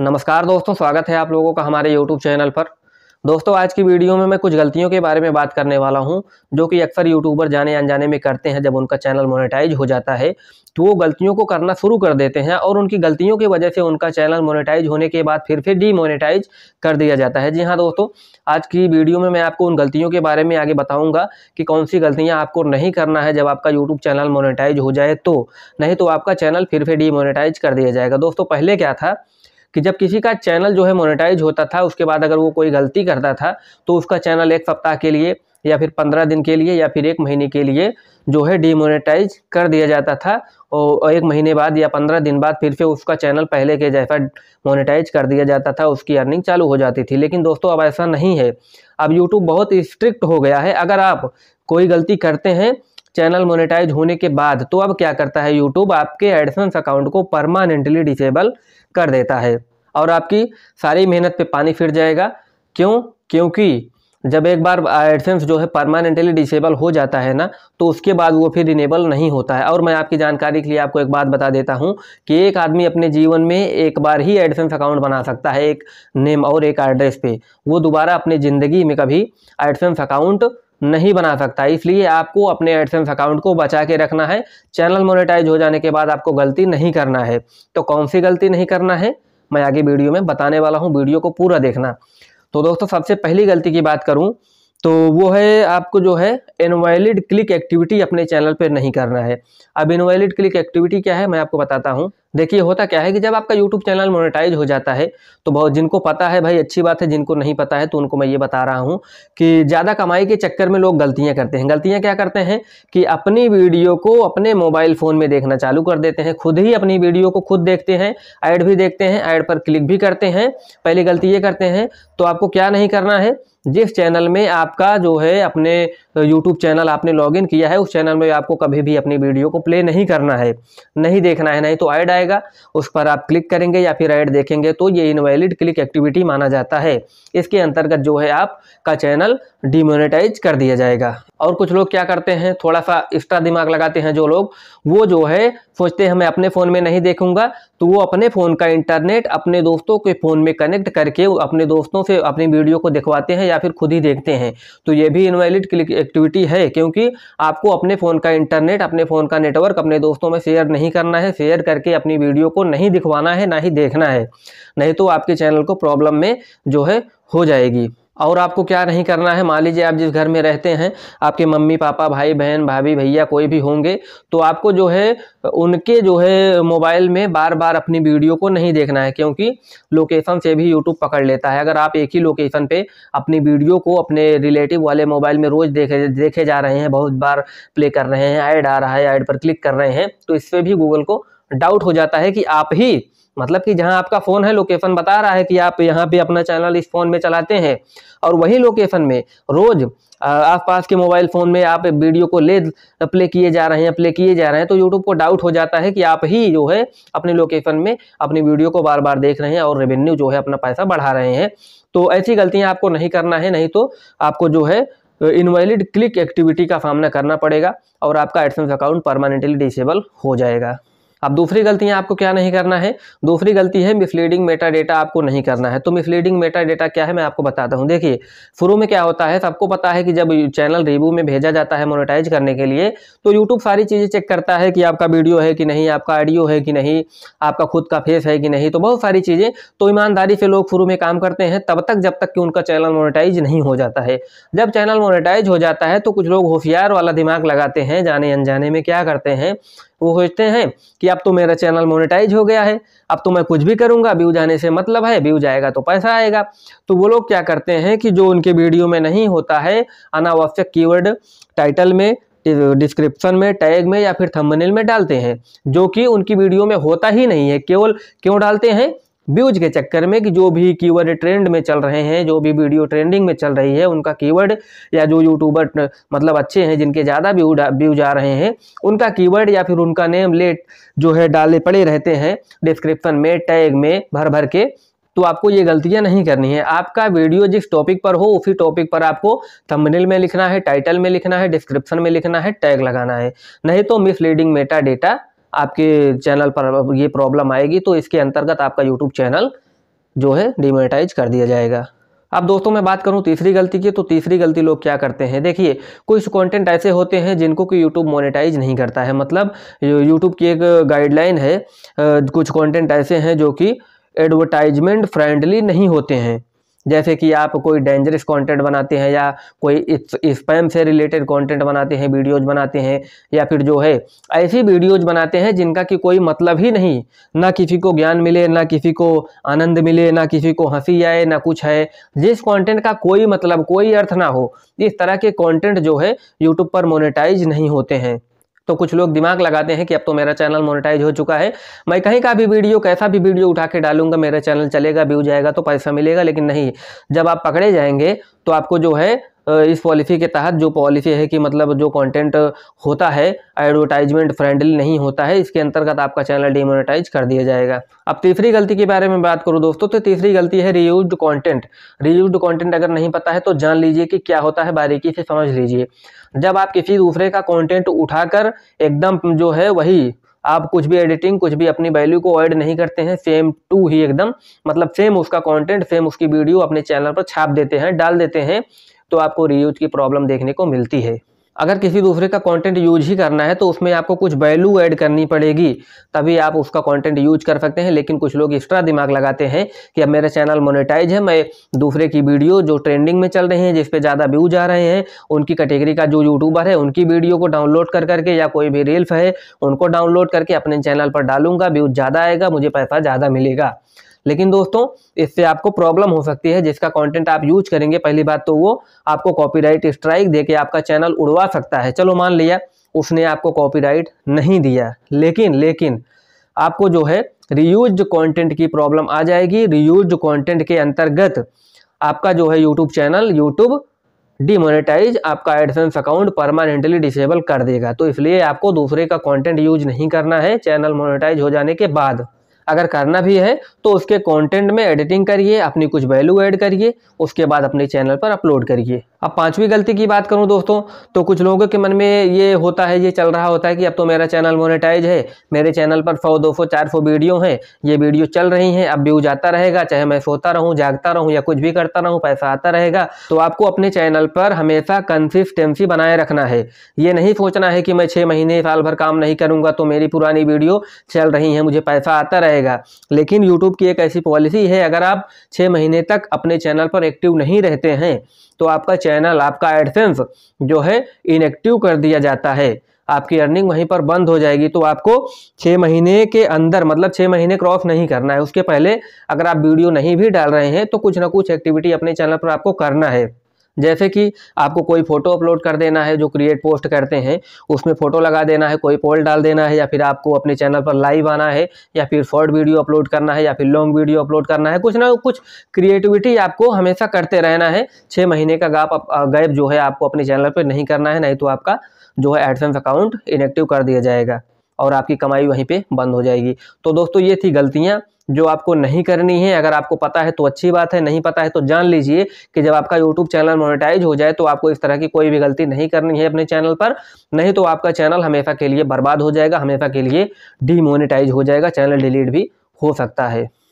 नमस्कार दोस्तों स्वागत है आप लोगों का हमारे YouTube चैनल पर दोस्तों आज की वीडियो में मैं कुछ गलतियों के बारे में बात करने वाला हूं जो कि अक्सर यूट्यूबर जाने अनजाने में करते हैं जब उनका चैनल मोनेटाइज हो जाता है तो वो गलतियों को करना शुरू कर देते हैं और उनकी गलतियों की वजह से उनका चैनल मोनेटाइज होने के बाद फिर फिर डीमोनेटाइज कर दिया जाता है जी हाँ दोस्तों आज की वीडियो में मैं आपको उन गलतियों के बारे में आगे बताऊँगा कि कौन सी गलतियाँ आपको नहीं करना है जब आपका यूट्यूब चैनल मोनिटाइज हो जाए तो नहीं तो आपका चैनल फिर फिर डीमोनेटाइज कर दिया जाएगा दोस्तों पहले क्या था कि जब किसी का चैनल जो है मोनेटाइज होता था उसके बाद अगर वो कोई गलती करता था तो उसका चैनल एक सप्ताह के लिए या फिर पंद्रह दिन के लिए या फिर एक महीने के लिए जो है डीमोनेटाइज कर दिया जाता था और एक महीने बाद या पंद्रह दिन बाद फिर से उसका चैनल पहले के जैसा मोनेटाइज कर दिया जाता था उसकी अर्निंग चालू हो जाती थी लेकिन दोस्तों अब ऐसा नहीं है अब यूट्यूब बहुत स्ट्रिक्ट हो गया है अगर आप कोई गलती करते हैं चैनल मोनेटाइज होने के बाद तो अब क्या करता है यूट्यूब आपके एडसेंस अकाउंट को परमानेंटली डिसेबल कर देता है और आपकी सारी मेहनत पे पानी फिर जाएगा क्यों क्योंकि जब एक बार एडसेंस जो है परमानेंटली डिसेबल हो जाता है ना तो उसके बाद वो फिर इनेबल नहीं होता है और मैं आपकी जानकारी के लिए आपको एक बात बता देता हूँ कि एक आदमी अपने जीवन में एक बार ही एडसेंस अकाउंट बना सकता है एक नेम और एक एड्रेस पे वो दोबारा अपनी ज़िंदगी में कभी एडसेंस अकाउंट नहीं बना सकता इसलिए आपको अपने एडसेंस अकाउंट को बचा के रखना है चैनल मोनेटाइज हो जाने के बाद आपको गलती नहीं करना है तो कौन सी गलती नहीं करना है मैं आगे वीडियो में बताने वाला हूँ वीडियो को पूरा देखना तो दोस्तों सबसे पहली गलती की बात करूँ तो वो है आपको जो है इनवैलिड क्लिक एक्टिविटी अपने चैनल पर नहीं करना है अब इनवैलिड क्लिक एक्टिविटी क्या है मैं आपको बताता हूँ देखिए होता क्या है कि जब आपका यूट्यूब चैनल मोनेटाइज हो जाता है तो बहुत जिनको पता है भाई अच्छी बात है जिनको नहीं पता है तो उनको मैं ये बता रहा हूँ कि ज़्यादा कमाई के चक्कर में लोग गलतियाँ करते हैं गलतियाँ क्या करते हैं कि अपनी वीडियो को अपने मोबाइल फ़ोन में देखना चालू कर देते हैं खुद ही अपनी वीडियो को खुद देखते हैं ऐड भी देखते हैं ऐड पर क्लिक भी करते हैं पहली गलती ये करते हैं तो आपको क्या नहीं करना है जिस चैनल में आपका जो है अपने यूट्यूब चैनल आपने लॉगिन किया है उस चैनल में आपको कभी भी अपनी वीडियो को प्ले नहीं करना है नहीं देखना है नहीं तो ऐड आएगा जाएगा उस पर आप क्लिक करेंगे या फिर ऐड देखेंगे तो ये इनवैलिड क्लिक एक्टिविटी माना जाता है इसके अंतर्गत जो है आपका चैनल डिमोनेटाइज कर दिया जाएगा और कुछ लोग क्या करते हैं थोड़ा सा एक्स्ट्रा दिमाग लगाते हैं जो लोग वो जो है सोचते हैं मैं अपने फ़ोन में नहीं देखूंगा तो वो अपने फ़ोन का इंटरनेट अपने दोस्तों के फ़ोन में कनेक्ट करके अपने दोस्तों से अपनी वीडियो को दिखवाते हैं या फिर खुद ही देखते हैं तो ये भी इनवैलिड क्लिक एक्टिविटी है क्योंकि आपको अपने फ़ोन का इंटरनेट अपने फ़ोन का नेटवर्क अपने दोस्तों में शेयर नहीं करना है शेयर करके अपनी वीडियो को नहीं दिखवाना है ना ही देखना है नहीं तो आपके चैनल को प्रॉब्लम में जो है हो जाएगी और आपको क्या नहीं करना है मान लीजिए आप जिस घर में रहते हैं आपके मम्मी पापा भाई बहन भाभी भैया कोई भी होंगे तो आपको जो है उनके जो है मोबाइल में बार बार अपनी वीडियो को नहीं देखना है क्योंकि लोकेशन से भी यूट्यूब पकड़ लेता है अगर आप एक ही लोकेशन पे अपनी वीडियो को अपने रिलेटिव वाले मोबाइल में रोज़ देखे देखे जा रहे हैं बहुत बार प्ले कर रहे हैं ऐड आ रहा है ऐड पर क्लिक कर रहे हैं तो इस पर भी गूगल को डाउट हो जाता है कि आप ही मतलब कि जहां आपका फ़ोन है लोकेशन बता रहा है कि आप यहाँ पे अपना चैनल इस फ़ोन में चलाते हैं और वही लोकेशन में रोज़ आसपास के मोबाइल फ़ोन में आप वीडियो को ले प्ले किए जा रहे हैं प्ले किए जा रहे हैं तो यूट्यूब को डाउट हो जाता है कि आप ही जो है अपने लोकेशन में अपनी वीडियो को बार बार देख रहे हैं और रेवेन्यू जो है अपना पैसा बढ़ा रहे हैं तो ऐसी गलतियां आपको नहीं करना है नहीं तो आपको जो है इनवैलिड क्लिक एक्टिविटी का सामना करना पड़ेगा और आपका एडसेंस अकाउंट परमानेंटली डिसेबल हो जाएगा अब दूसरी गलती है आपको क्या नहीं करना है दूसरी गलती है मिसलीडिंग मेटा डेटा आपको नहीं करना है तो मिसलीडिंग मेटा डेटा क्या है मैं आपको बताता हूँ देखिए शुरू में क्या होता है सबको पता है कि जब चैनल रिव्यू में भेजा जाता है मोनेटाइज करने के लिए तो यूट्यूब सारी चीज़ें चेक करता है कि आपका वीडियो है कि नहीं आपका ऑडियो है कि नहीं आपका खुद का फेस है कि नहीं तो बहुत सारी चीज़ें तो ईमानदारी से लोग शुरू में काम करते हैं तब तक जब तक कि उनका चैनल मोनेटाइज नहीं हो जाता है जब चैनल मोनेटाइज हो जाता है तो कुछ लोग होशियार वाला दिमाग लगाते हैं जाने अनजाने में क्या करते हैं वो सोचते हैं कि अब तो मेरा चैनल मोनेटाइज हो गया है अब तो मैं कुछ भी करूँगा व्यूज आने से मतलब है व्यूज आएगा तो पैसा आएगा तो वो लोग क्या करते हैं कि जो उनके वीडियो में नहीं होता है अनावश्यक कीवर्ड टाइटल में डिस्क्रिप्शन में टैग में या फिर थंबनेल में डालते हैं जो कि उनकी वीडियो में होता ही नहीं है केवल क्यों डालते हैं व्यूज के चक्कर में कि जो भी कीवर्ड ट्रेंड में चल रहे हैं जो भी वीडियो ट्रेंडिंग में चल रही है उनका कीवर्ड या जो यूट्यूबर मतलब अच्छे हैं जिनके ज़्यादा व्यूज आ रहे हैं उनका कीवर्ड या फिर उनका नेम लेट जो है डाले पड़े रहते हैं डिस्क्रिप्शन में टैग में भर भर के तो आपको ये गलतियाँ नहीं करनी है आपका वीडियो जिस टॉपिक पर हो उसी टॉपिक पर आपको थंबनेल में लिखना है टाइटल में लिखना है डिस्क्रिप्शन में लिखना है टैग लगाना है नहीं तो मिसलीडिंग मेटा डेटा आपके चैनल पर ये प्रॉब्लम आएगी तो इसके अंतर्गत आपका यूट्यूब चैनल जो है डिमोनेटाइज कर दिया जाएगा अब दोस्तों मैं बात करूं तीसरी गलती की तो तीसरी गलती लोग क्या करते हैं देखिए कुछ कंटेंट ऐसे होते हैं जिनको कि यूट्यूब मोनेटाइज नहीं करता है मतलब यूट्यूब की एक गाइडलाइन है कुछ कंटेंट ऐसे हैं जो कि एडवर्टाइजमेंट फ्रेंडली नहीं होते हैं जैसे कि आप कोई डेंजरस कंटेंट बनाते हैं या कोई स्पैम से रिलेटेड कंटेंट बनाते हैं वीडियोज बनाते हैं या फिर जो है ऐसी वीडियोज बनाते हैं जिनका कि कोई मतलब ही नहीं ना किसी को ज्ञान मिले ना किसी को आनंद मिले ना किसी को हंसी आए ना कुछ है जिस कंटेंट का कोई मतलब कोई अर्थ ना हो इस तरह के कॉन्टेंट जो है यूट्यूब पर मोनिटाइज नहीं होते हैं तो कुछ लोग दिमाग लगाते हैं कि अब तो मेरा चैनल मोनेटाइज हो चुका है मैं कहीं का भी वीडियो कैसा भी वीडियो उठा के डालूंगा मेरा चैनल चलेगा व्यू जाएगा तो पैसा मिलेगा लेकिन नहीं जब आप पकड़े जाएंगे तो आपको जो है इस पॉलिसी के तहत जो पॉलिसी है कि मतलब जो कंटेंट होता है एडवर्टाइजमेंट फ्रेंडली नहीं होता है इसके अंतर्गत आपका चैनल डिमोनेटाइज कर दिया जाएगा अब तीसरी गलती के बारे में बात करूँ दोस्तों तो तीसरी गलती है रीयूज कॉन्टेंट रीयूज कॉन्टेंट अगर नहीं पता है तो जान लीजिए कि क्या होता है बारीकी से समझ लीजिए जब आप किसी दूसरे का कॉन्टेंट उठाकर एकदम जो है वही आप कुछ भी एडिटिंग कुछ भी अपनी वैल्यू को ऐड नहीं करते हैं सेम टू ही एकदम मतलब सेम उसका कंटेंट सेम उसकी वीडियो अपने चैनल पर छाप देते हैं डाल देते हैं तो आपको रीयूज की प्रॉब्लम देखने को मिलती है अगर किसी दूसरे का कंटेंट यूज ही करना है तो उसमें आपको कुछ वैल्यू ऐड करनी पड़ेगी तभी आप उसका कंटेंट यूज कर सकते हैं लेकिन कुछ लोग एक्स्ट्रा दिमाग लगाते हैं कि अब मेरा चैनल मोनेटाइज है मैं दूसरे की वीडियो जो ट्रेंडिंग में चल रही हैं जिस पे ज़्यादा व्यूज आ रहे हैं उनकी कैटेगरी का जो यूट्यूबर है उनकी वीडियो को डाउनलोड कर करके या कोई भी रील्फ है उनको डाउनलोड करके अपने चैनल पर डालूंगा व्यूज ज़्यादा आएगा मुझे पैसा ज़्यादा मिलेगा लेकिन दोस्तों इससे आपको प्रॉब्लम हो सकती है जिसका कंटेंट आप यूज करेंगे पहली बात तो वो आपको कॉपीराइट स्ट्राइक देके आपका चैनल उड़वा सकता है चलो मान लिया उसने आपको कॉपीराइट नहीं दिया लेकिन लेकिन आपको जो है रीयूज कॉन्टेंट की प्रॉब्लम आ जाएगी रीयूज कॉन्टेंट के अंतर्गत आपका जो है यूट्यूब चैनल यूट्यूब डिमोनेटाइज आपका एडसेंस अकाउंट परमानेंटली डिसेबल कर देगा तो इसलिए आपको दूसरे का कंटेंट यूज नहीं करना है चैनल मोनेटाइज हो जाने के बाद अगर करना भी है तो उसके कंटेंट में एडिटिंग करिए अपनी कुछ वैल्यू ऐड करिए उसके बाद अपने चैनल पर अपलोड करिए अब पांचवी गलती की बात करूं दोस्तों तो कुछ लोगों के मन में ये होता है ये चल रहा होता है कि अब तो मेरा चैनल मोनेटाइज है मेरे चैनल पर सौ दो सौ चार सौ वीडियो हैं ये वीडियो चल रही हैं अब व्यू जाता रहेगा चाहे मैं सोता रहूँ जागता रहूँ या कुछ भी करता रहूँ पैसा आता रहेगा तो आपको अपने चैनल पर हमेशा कंसिस्टेंसी बनाए रखना है ये नहीं सोचना है कि मैं छः महीने साल भर काम नहीं करूँगा तो मेरी पुरानी वीडियो चल रही है मुझे पैसा आता रहेगा जाएगा लेकिन यूट्यूब की एक ऐसी पॉलिसी है अगर आप छः महीने तक अपने चैनल पर एक्टिव नहीं रहते हैं तो आपका चैनल आपका एडसेंस जो है इनएक्टिव कर दिया जाता है आपकी अर्निंग वहीं पर बंद हो जाएगी तो आपको छः महीने के अंदर मतलब छः महीने क्रॉस नहीं करना है उसके पहले अगर आप वीडियो नहीं भी डाल रहे हैं तो कुछ ना कुछ एक्टिविटी अपने चैनल पर आपको करना है जैसे कि आपको कोई फ़ोटो अपलोड कर देना है जो क्रिएट पोस्ट करते हैं उसमें फ़ोटो लगा देना है कोई पोल डाल देना है या फिर आपको अपने चैनल पर लाइव आना है या फिर शॉर्ट वीडियो अपलोड करना है या फिर लॉन्ग वीडियो अपलोड करना है कुछ ना कुछ क्रिएटिविटी आपको हमेशा करते रहना है छः महीने का गाप गैप जो है आपको अपने चैनल पर नहीं करना है नहीं तो आपका जो है एडसेंस अकाउंट इनेक्टिव कर दिया जाएगा और आपकी कमाई वहीं पर बंद हो जाएगी तो दोस्तों ये थी गलतियाँ जो आपको नहीं करनी है अगर आपको पता है तो अच्छी बात है नहीं पता है तो जान लीजिए कि जब आपका यूट्यूब चैनल मोनेटाइज हो जाए तो आपको इस तरह की कोई भी गलती नहीं करनी है अपने चैनल पर नहीं तो आपका चैनल हमेशा के लिए बर्बाद हो जाएगा हमेशा के लिए डीमोनेटाइज हो जाएगा चैनल डिलीट भी हो सकता है